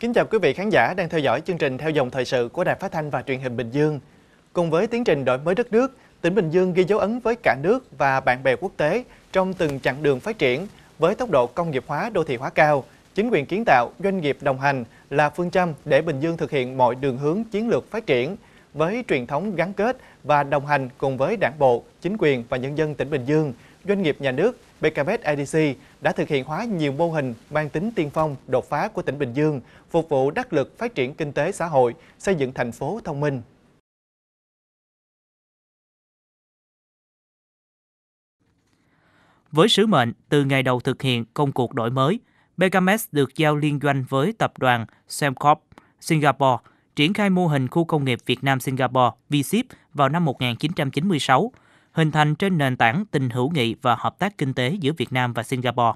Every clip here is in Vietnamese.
Kính chào quý vị khán giả đang theo dõi chương trình theo dòng thời sự của Đài Phát thanh và Truyền hình Bình Dương. Cùng với tiến trình đổi mới đất nước, tỉnh Bình Dương ghi dấu ấn với cả nước và bạn bè quốc tế trong từng chặng đường phát triển với tốc độ công nghiệp hóa đô thị hóa cao, chính quyền kiến tạo, doanh nghiệp đồng hành là phương châm để Bình Dương thực hiện mọi đường hướng chiến lược phát triển với truyền thống gắn kết và đồng hành cùng với Đảng bộ, chính quyền và nhân dân tỉnh Bình Dương, doanh nghiệp nhà nước BKBS IDC đã thực hiện hóa nhiều mô hình mang tính tiên phong, đột phá của tỉnh Bình Dương, phục vụ đắc lực phát triển kinh tế xã hội, xây dựng thành phố thông minh, Với sứ mệnh từ ngày đầu thực hiện công cuộc đổi mới, BKMS được giao liên doanh với tập đoàn Semcorp Singapore triển khai mô hình khu công nghiệp Việt Nam Singapore VSIP vào năm 1996 hình thành trên nền tảng tình hữu nghị và hợp tác kinh tế giữa Việt Nam và Singapore.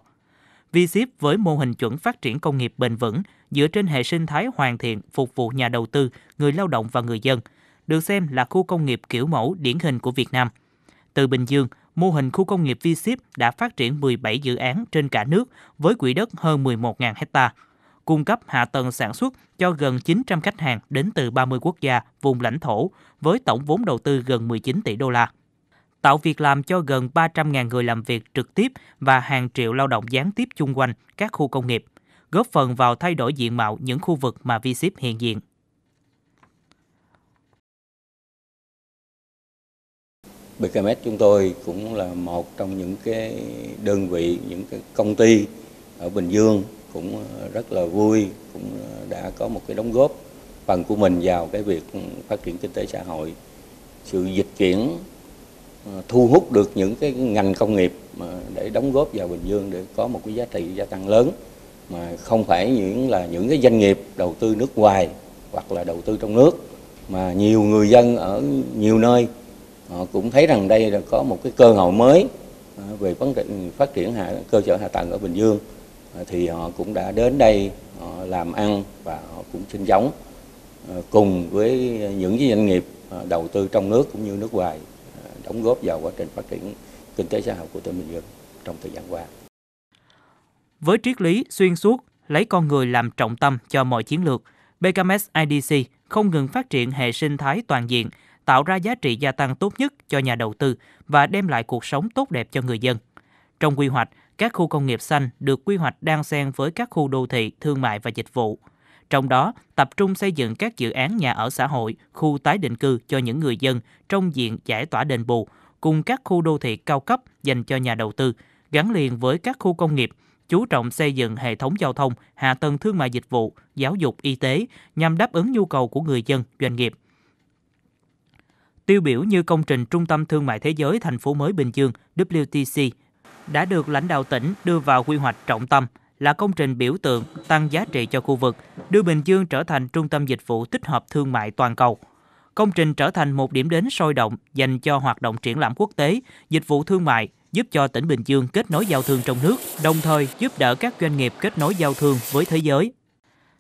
VSIP với mô hình chuẩn phát triển công nghiệp bền vững dựa trên hệ sinh thái hoàn thiện phục vụ nhà đầu tư, người lao động và người dân, được xem là khu công nghiệp kiểu mẫu điển hình của Việt Nam. Từ Bình Dương, mô hình khu công nghiệp VSIP đã phát triển 17 dự án trên cả nước với quỹ đất hơn 11.000 hecta, cung cấp hạ tầng sản xuất cho gần 900 khách hàng đến từ 30 quốc gia, vùng lãnh thổ với tổng vốn đầu tư gần 19 tỷ đô la tạo việc làm cho gần 300.000 người làm việc trực tiếp và hàng triệu lao động gián tiếp chung quanh các khu công nghiệp, góp phần vào thay đổi diện mạo những khu vực mà ship hiện diện. BKMS chúng tôi cũng là một trong những cái đơn vị, những cái công ty ở Bình Dương cũng rất là vui, cũng đã có một cái đóng góp phần của mình vào cái việc phát triển kinh tế xã hội. Sự dịch chuyển Ờ, thu hút được những cái ngành công nghiệp ờ, để đóng góp vào Bình Dương để có một cái giá trị gia tăng lớn mà không phải những là những cái doanh nghiệp đầu tư nước ngoài hoặc là đầu tư trong nước mà nhiều người dân ở nhiều nơi họ cũng thấy rằng đây là có một cái cơ hội mới ờ, về vấn đề phát triển hạ cơ sở hạ tầng ở Bình Dương thì họ cũng đã đến đây họ làm ăn và họ cũng sinh sống cùng với những cái doanh nghiệp đầu tư trong nước cũng như nước ngoài đóng góp vào quá trình phát triển kinh tế xã hội của tỉnh Bình Dương trong thời gian qua. Với triết lý xuyên suốt lấy con người làm trọng tâm cho mọi chiến lược, BKMS IDC không ngừng phát triển hệ sinh thái toàn diện, tạo ra giá trị gia tăng tốt nhất cho nhà đầu tư và đem lại cuộc sống tốt đẹp cho người dân. Trong quy hoạch, các khu công nghiệp xanh được quy hoạch đan xen với các khu đô thị, thương mại và dịch vụ – trong đó tập trung xây dựng các dự án nhà ở xã hội, khu tái định cư cho những người dân trong diện giải tỏa đền bù, cùng các khu đô thị cao cấp dành cho nhà đầu tư, gắn liền với các khu công nghiệp, chú trọng xây dựng hệ thống giao thông, hạ tầng thương mại dịch vụ, giáo dục y tế nhằm đáp ứng nhu cầu của người dân, doanh nghiệp. Tiêu biểu như công trình Trung tâm Thương mại Thế giới thành phố mới Bình Dương WTC đã được lãnh đạo tỉnh đưa vào quy hoạch trọng tâm – là công trình biểu tượng tăng giá trị cho khu vực, đưa Bình Dương trở thành trung tâm dịch vụ tích hợp thương mại toàn cầu. Công trình trở thành một điểm đến sôi động dành cho hoạt động triển lãm quốc tế, dịch vụ thương mại, giúp cho tỉnh Bình Dương kết nối giao thương trong nước, đồng thời giúp đỡ các doanh nghiệp kết nối giao thương với thế giới.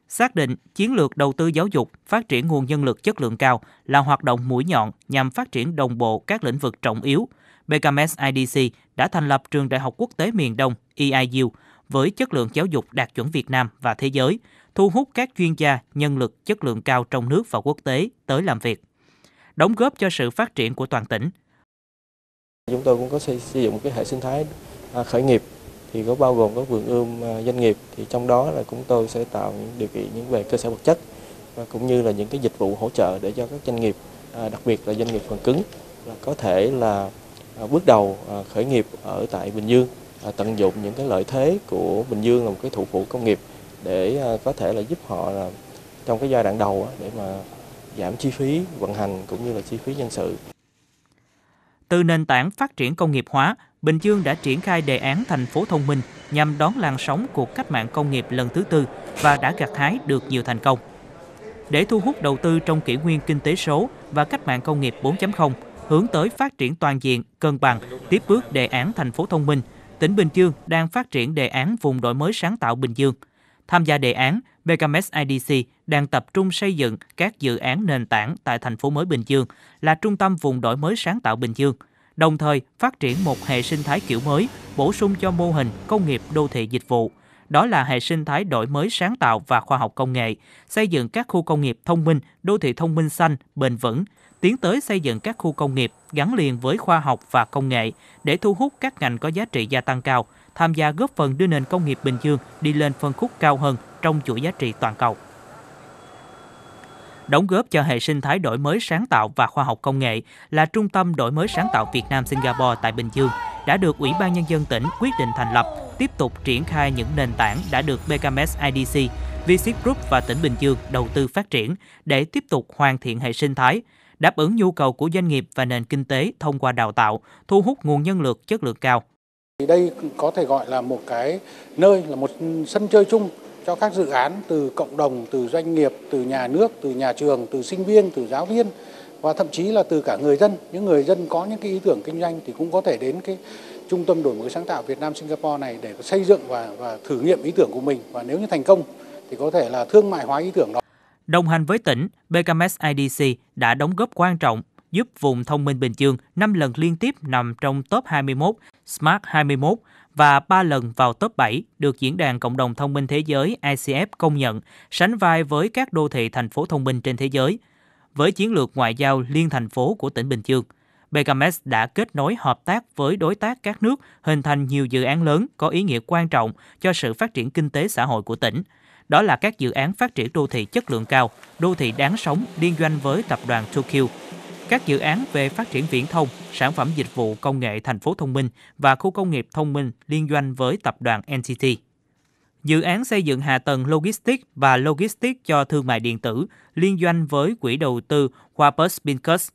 Xác định chiến lược đầu tư giáo dục, phát triển nguồn nhân lực chất lượng cao là hoạt động mũi nhọn nhằm phát triển đồng bộ các lĩnh vực trọng yếu. BKMS IDC đã thành lập Trường Đại học Quốc tế Miền Đông EIU với chất lượng giáo dục đạt chuẩn Việt Nam và thế giới, thu hút các chuyên gia, nhân lực chất lượng cao trong nước và quốc tế tới làm việc, đóng góp cho sự phát triển của toàn tỉnh. Chúng tôi cũng có xây dựng cái hệ sinh thái à, khởi nghiệp thì có bao gồm có vườn ươm à, doanh nghiệp thì trong đó là chúng tôi sẽ tạo những điều kiện những về cơ sở vật chất và cũng như là những cái dịch vụ hỗ trợ để cho các doanh nghiệp à, đặc biệt là doanh nghiệp phần cứng là có thể là bước đầu khởi nghiệp ở tại Bình Dương À, tận dụng những cái lợi thế của Bình Dương là một cái thủ phủ công nghiệp để à, có thể là giúp họ là trong cái giai đoạn đầu để mà giảm chi phí vận hành cũng như là chi phí nhân sự. Từ nền tảng phát triển công nghiệp hóa, Bình Dương đã triển khai đề án thành phố thông minh nhằm đón làn sóng cuộc cách mạng công nghiệp lần thứ tư và đã gặt hái được nhiều thành công. Để thu hút đầu tư trong kỷ nguyên kinh tế số và cách mạng công nghiệp 4.0, hướng tới phát triển toàn diện, cân bằng, tiếp bước đề án thành phố thông minh – tỉnh Bình Dương đang phát triển đề án vùng đổi mới sáng tạo Bình Dương. Tham gia đề án, Megamex IDC đang tập trung xây dựng các dự án nền tảng tại thành phố mới Bình Dương là trung tâm vùng đổi mới sáng tạo Bình Dương, đồng thời phát triển một hệ sinh thái kiểu mới, bổ sung cho mô hình công nghiệp đô thị dịch vụ – đó là hệ sinh thái đổi mới sáng tạo và khoa học công nghệ, xây dựng các khu công nghiệp thông minh, đô thị thông minh xanh, bền vững, tiến tới xây dựng các khu công nghiệp gắn liền với khoa học và công nghệ để thu hút các ngành có giá trị gia tăng cao, tham gia góp phần đưa nền công nghiệp Bình Dương đi lên phân khúc cao hơn trong chuỗi giá trị toàn cầu. Đóng góp cho hệ sinh thái đổi mới sáng tạo và khoa học công nghệ là Trung tâm Đổi mới sáng tạo Việt Nam Singapore tại Bình Dương – đã được Ủy ban Nhân dân tỉnh quyết định thành lập, tiếp tục triển khai những nền tảng đã được BKMS IDC, VC Group và tỉnh Bình Dương đầu tư phát triển để tiếp tục hoàn thiện hệ sinh thái, đáp ứng nhu cầu của doanh nghiệp và nền kinh tế thông qua đào tạo, thu hút nguồn nhân lực chất lượng cao. Thì đây có thể gọi là một cái nơi, là một sân chơi chung cho các dự án từ cộng đồng, từ doanh nghiệp, từ nhà nước, từ nhà trường, từ sinh viên, từ giáo viên và thậm chí là từ cả người dân những người dân có những cái ý tưởng kinh doanh thì cũng có thể đến cái trung tâm đổi mới sáng tạo Việt Nam Singapore này để xây dựng và và thử nghiệm ý tưởng của mình và nếu như thành công thì có thể là thương mại hóa ý tưởng đó. Đồng hành với tỉnh, BKMS IDC đã đóng góp quan trọng giúp vùng thông minh Bình Dương 5 lần liên tiếp nằm trong top 21, Smart 21 và 3 lần vào top 7 được Diễn đàn Cộng đồng Thông minh Thế giới ICF công nhận, sánh vai với các đô thị thành phố thông minh trên thế giới – với chiến lược ngoại giao liên thành phố của tỉnh Bình Dương. Begamex đã kết nối hợp tác với đối tác các nước hình thành nhiều dự án lớn có ý nghĩa quan trọng cho sự phát triển kinh tế xã hội của tỉnh. Đó là các dự án phát triển đô thị chất lượng cao, đô thị đáng sống liên doanh với tập đoàn Tokyo, các dự án về phát triển viễn thông, sản phẩm dịch vụ công nghệ thành phố thông minh và khu công nghiệp thông minh liên doanh với tập đoàn NTT. Dự án xây dựng hạ tầng logistics và logistics cho thương mại điện tử liên doanh với quỹ đầu tư Wapers Bincus.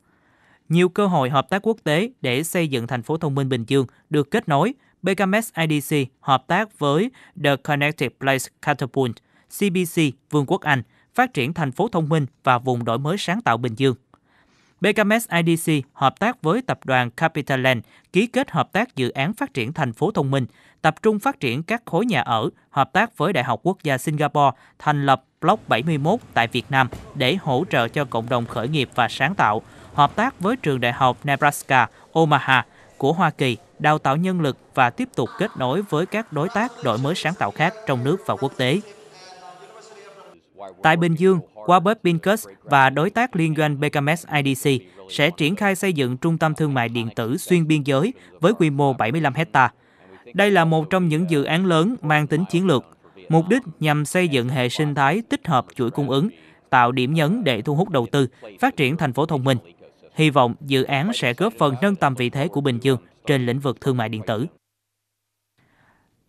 Nhiều cơ hội hợp tác quốc tế để xây dựng thành phố thông minh Bình Dương được kết nối. BKMS IDC hợp tác với The Connected Place Catapult, CBC Vương quốc Anh – phát triển thành phố thông minh và vùng đổi mới sáng tạo Bình Dương. BKMS IDC hợp tác với tập đoàn Capitaland ký kết hợp tác dự án phát triển thành phố thông minh, tập trung phát triển các khối nhà ở, hợp tác với Đại học Quốc gia Singapore thành lập Block 71 tại Việt Nam để hỗ trợ cho cộng đồng khởi nghiệp và sáng tạo, hợp tác với trường Đại học Nebraska Omaha của Hoa Kỳ đào tạo nhân lực và tiếp tục kết nối với các đối tác đổi mới sáng tạo khác trong nước và quốc tế. Tại Bình Dương, Wabert Pincus và đối tác liên doanh Becamex IDC sẽ triển khai xây dựng trung tâm thương mại điện tử xuyên biên giới với quy mô 75 hecta. Đây là một trong những dự án lớn mang tính chiến lược, mục đích nhằm xây dựng hệ sinh thái tích hợp chuỗi cung ứng, tạo điểm nhấn để thu hút đầu tư, phát triển thành phố thông minh. Hy vọng dự án sẽ góp phần nâng tầm vị thế của Bình Dương trên lĩnh vực thương mại điện tử.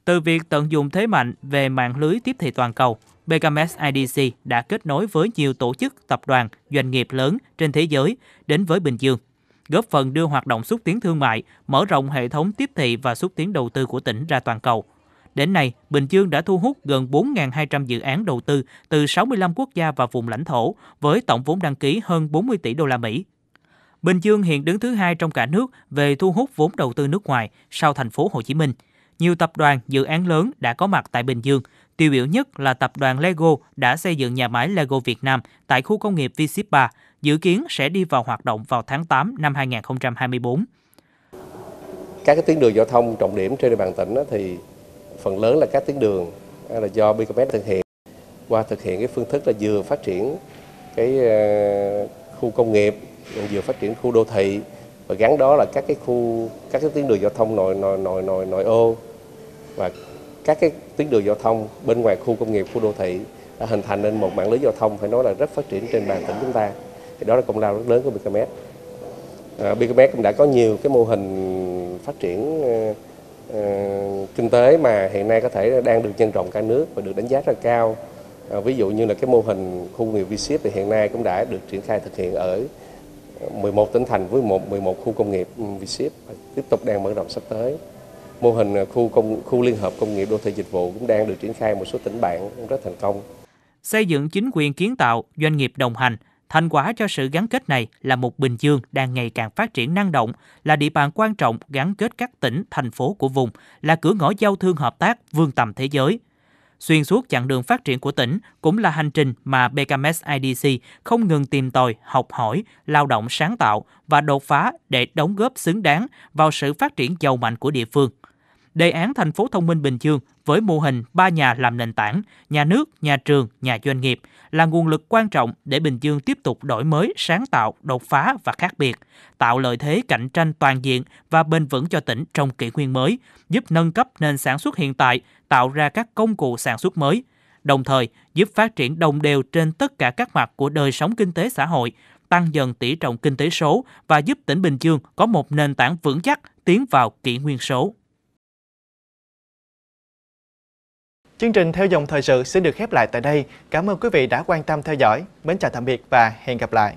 Từ việc tận dụng thế mạnh về mạng lưới tiếp thị toàn cầu, Begamex IDC đã kết nối với nhiều tổ chức, tập đoàn, doanh nghiệp lớn trên thế giới đến với Bình Dương, góp phần đưa hoạt động xúc tiến thương mại, mở rộng hệ thống tiếp thị và xúc tiến đầu tư của tỉnh ra toàn cầu. Đến nay, Bình Dương đã thu hút gần 4.200 dự án đầu tư từ 65 quốc gia và vùng lãnh thổ với tổng vốn đăng ký hơn 40 tỷ đô la Mỹ. Bình Dương hiện đứng thứ hai trong cả nước về thu hút vốn đầu tư nước ngoài sau thành phố Hồ Chí Minh – nhiều tập đoàn, dự án lớn đã có mặt tại Bình Dương. Tiêu biểu nhất là tập đoàn Lego đã xây dựng nhà máy Lego Việt Nam tại khu công nghiệp V-Ship 3, dự kiến sẽ đi vào hoạt động vào tháng 8 năm 2024. Các cái tuyến đường giao thông trọng điểm trên địa bàn tỉnh thì phần lớn là các tuyến đường là do BKMS thực hiện qua thực hiện cái phương thức là vừa phát triển cái ờ, khu công nghiệp vừa phát triển khu đô thị và gắn đó là các cái khu các cái tuyến đường giao thông nội nội nội nội nội ô và các cái tuyến đường giao thông bên ngoài khu công nghiệp, khu đô thị đã hình thành nên một mạng lưới giao thông phải nói là rất phát triển trên bàn tỉnh chúng ta. Thì đó là công lao rất lớn của BKMS. À, BKMS cũng đã có nhiều cái mô hình phát triển à, kinh tế mà hiện nay có thể đang được nhân rộng cả nước và được đánh giá rất cao. À, ví dụ như là cái mô hình khu công nghiệp V-Ship thì hiện nay cũng đã được triển khai thực hiện ở 11 tỉnh thành với 1, 11 khu công nghiệp ừ, V-Ship tiếp tục đang mở rộng sắp tới. Mô hình khu công khu liên hợp công nghiệp đô thị dịch vụ cũng đang được triển khai một số tỉnh bạn cũng rất thành công. Xây dựng chính quyền kiến tạo, doanh nghiệp đồng hành, thành quả cho sự gắn kết này là một Bình Dương đang ngày càng phát triển năng động, là địa bàn quan trọng gắn kết các tỉnh, thành phố của vùng, là cửa ngõ giao thương hợp tác vươn tầm thế giới. Xuyên suốt chặng đường phát triển của tỉnh cũng là hành trình mà BKMS IDC không ngừng tìm tòi, học hỏi, lao động sáng tạo và đột phá để đóng góp xứng đáng vào sự phát triển giàu mạnh của địa phương đề án thành phố thông minh Bình Dương với mô hình ba nhà làm nền tảng, nhà nước, nhà trường, nhà doanh nghiệp là nguồn lực quan trọng để Bình Dương tiếp tục đổi mới, sáng tạo, đột phá và khác biệt, tạo lợi thế cạnh tranh toàn diện và bền vững cho tỉnh trong kỷ nguyên mới, giúp nâng cấp nền sản xuất hiện tại, tạo ra các công cụ sản xuất mới, đồng thời giúp phát triển đồng đều trên tất cả các mặt của đời sống kinh tế xã hội, tăng dần tỷ trọng kinh tế số và giúp tỉnh Bình Dương có một nền tảng vững chắc tiến vào kỷ nguyên số. Chương trình theo dòng thời sự sẽ được khép lại tại đây. Cảm ơn quý vị đã quan tâm theo dõi. Mến chào tạm biệt và hẹn gặp lại.